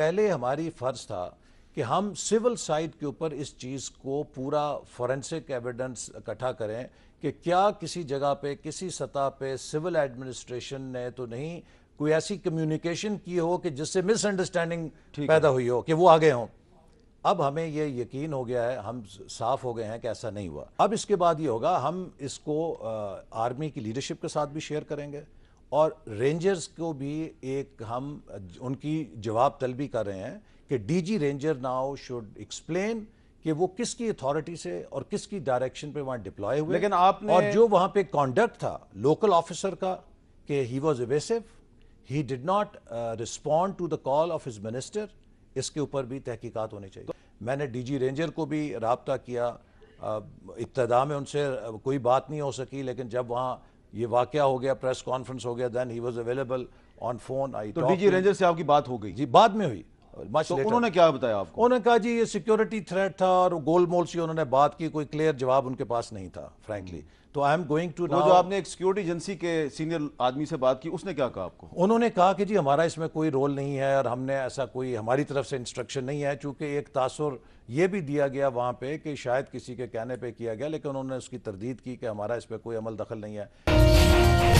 पहले हमारी फ़र्ज़ था कि हम सिविल साइड के ऊपर इस चीज़ को पूरा फॉरेंसिक एविडेंस इकट्ठा करें कि क्या किसी जगह पे किसी सतह पे सिविल एडमिनिस्ट्रेशन ने तो नहीं कोई ऐसी कम्युनिकेशन की हो कि जिससे मिसअंडरस्टैंडिंग पैदा हुई हो कि वो आगे हों अब हमें ये यकीन हो गया है हम साफ हो गए हैं कि ऐसा नहीं हुआ अब इसके बाद ये होगा हम इसको आ, आर्मी की लीडरशिप के साथ भी शेयर करेंगे और रेंजर्स को भी एक हम उनकी जवाब तलबी कर रहे हैं कि DG ranger now should explain कि वो किसकी अथॉरिटी से और किसकी डायरेक्शन पे वहां डिप्लॉय हुए लेकिन आपने और जो वहां पे कॉन्डक्ट था लोकल ऑफिसर का कि he was evasive he did not respond to the call of his minister इसके ऊपर भी तहकीकात होनी चाहिए तो, मैंने डीजी रेंजर को भी रबता किया इब्तदा में उनसे कोई बात नहीं हो सकी लेकिन जब वहाँ ये वाक़ हो गया प्रेस कॉन्फ्रेंस हो गया then he was available on phone I तो डीजी रेंजर से आपकी बात हो गई जी बाद में हुई तो उन्होंने क्या बताया आपको उन्होंने कहा जी ये सिक्योरिटी थ्रेट था और गोल मोल से उन्होंने बात की कोई क्लियर जवाब उनके पास नहीं था फ्रेंकली hmm. तो आई एम गोइंग टू जो आपने एक सिक्योरिटी एजेंसी के सीनियर आदमी से बात की उसने क्या कहा आपको उन्होंने कहा कि जी हमारा इसमें कोई रोल नहीं है और हमने ऐसा कोई हमारी तरफ से इंस्ट्रक्शन नहीं है चूंकि एक तासर ये भी दिया गया वहाँ पे कि शायद किसी के कहने पे किया गया लेकिन उन्होंने उसकी तरदीद की कि हमारा इसमें कोई अमल दखल नहीं है